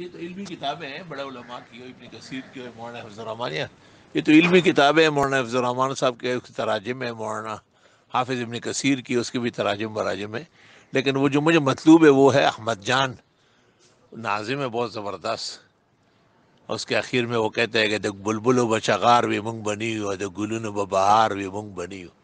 یہ تو علمی کتابیں ہیں بڑے علماء کی ہو ہو ابن کثیر کی مولانا حفظ یہ تو علمی کتابیں ہیں مولانا حفظ الرحمان صاحب کے تراجم ہے مولانا حافظ ابن کثیر کی اس کی بھی تراجم براجم ہیں ہے لیکن وہ جو مجھے مطلوب ہے وہ ہے احمد جان ناظم ہے بہت زبردست اور اس کے اخیر میں وہ کہتے ہیں کہ دیکھ بلبل و بچغار بھی منگ بنی ہو دکھ گلن و بہار ومنگ بنی ہو